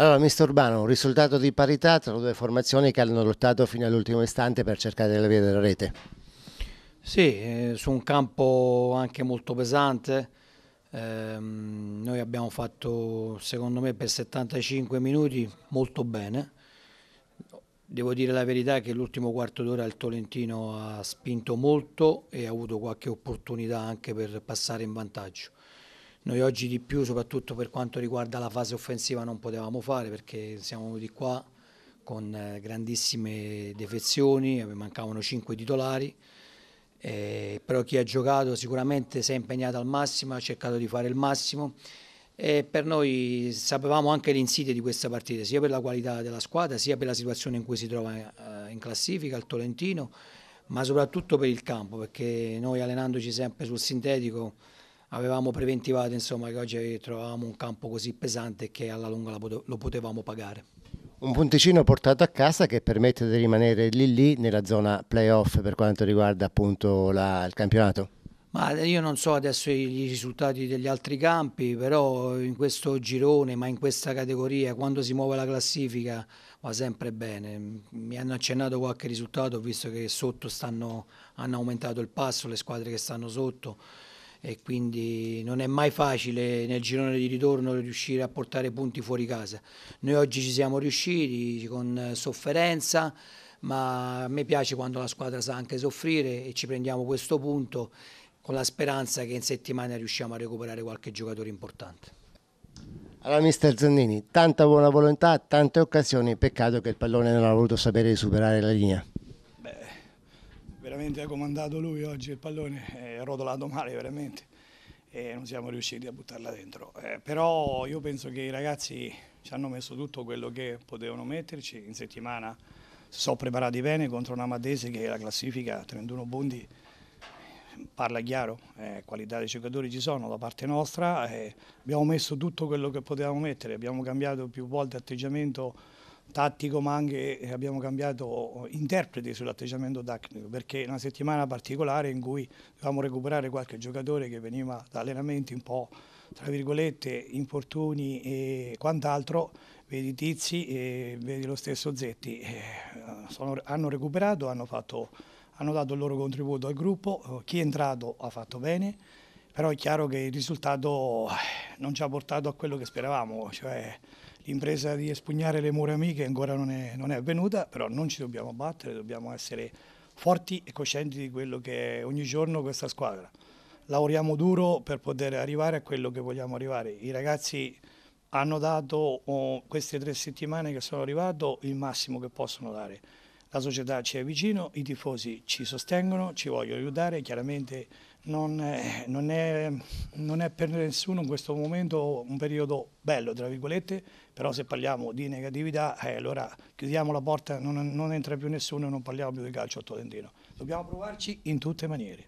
Allora, mister Urbano, un risultato di parità tra le due formazioni che hanno lottato fino all'ultimo istante per cercare la via della rete. Sì, eh, su un campo anche molto pesante. Eh, noi abbiamo fatto, secondo me, per 75 minuti molto bene. Devo dire la verità che l'ultimo quarto d'ora il Tolentino ha spinto molto e ha avuto qualche opportunità anche per passare in vantaggio. Noi oggi di più, soprattutto per quanto riguarda la fase offensiva, non potevamo fare perché siamo venuti qua con eh, grandissime defezioni, eh, mancavano cinque titolari, eh, però chi ha giocato sicuramente si è impegnato al massimo, ha cercato di fare il massimo e per noi sapevamo anche l'insidia di questa partita, sia per la qualità della squadra, sia per la situazione in cui si trova eh, in classifica il Tolentino, ma soprattutto per il campo, perché noi allenandoci sempre sul sintetico avevamo preventivato insomma, che oggi trovavamo un campo così pesante che alla lunga lo potevamo pagare. Un punticino portato a casa che permette di rimanere lì lì nella zona playoff per quanto riguarda appunto la, il campionato? Ma io non so adesso i risultati degli altri campi, però in questo girone, ma in questa categoria, quando si muove la classifica va sempre bene. Mi hanno accennato qualche risultato, visto che sotto stanno, hanno aumentato il passo le squadre che stanno sotto e quindi non è mai facile nel girone di ritorno riuscire a portare punti fuori casa. Noi oggi ci siamo riusciti con sofferenza, ma a me piace quando la squadra sa anche soffrire e ci prendiamo questo punto con la speranza che in settimana riusciamo a recuperare qualche giocatore importante. Allora mister Zannini, tanta buona volontà, tante occasioni, peccato che il pallone non ha voluto sapere di superare la linea veramente ha comandato lui oggi il pallone, è rotolato male veramente e non siamo riusciti a buttarla dentro. Eh, però io penso che i ragazzi ci hanno messo tutto quello che potevano metterci in settimana, si sono preparati bene contro una Madese che la classifica 31 punti parla chiaro, eh, qualità dei giocatori ci sono da parte nostra, eh, abbiamo messo tutto quello che potevamo mettere, abbiamo cambiato più volte atteggiamento tattico ma anche eh, abbiamo cambiato interpreti sull'atteggiamento tecnico perché una settimana particolare in cui dovevamo recuperare qualche giocatore che veniva da allenamenti un po' tra virgolette infortuni e quant'altro vedi Tizi e vedi lo stesso Zetti eh, sono, hanno recuperato hanno, fatto, hanno dato il loro contributo al gruppo chi è entrato ha fatto bene però è chiaro che il risultato eh, non ci ha portato a quello che speravamo cioè L'impresa di espugnare le mura amiche ancora non è, non è avvenuta, però non ci dobbiamo battere, dobbiamo essere forti e coscienti di quello che è ogni giorno questa squadra. Lavoriamo duro per poter arrivare a quello che vogliamo arrivare. I ragazzi hanno dato oh, queste tre settimane che sono arrivato il massimo che possono dare. La società ci è vicino, i tifosi ci sostengono, ci vogliono aiutare, chiaramente non è, non, è, non è, per nessuno in questo momento un periodo bello, tra virgolette, però se parliamo di negatività, eh, allora chiudiamo la porta, non, non entra più nessuno e non parliamo più di calcio a ottolentino. Dobbiamo provarci in tutte le maniere.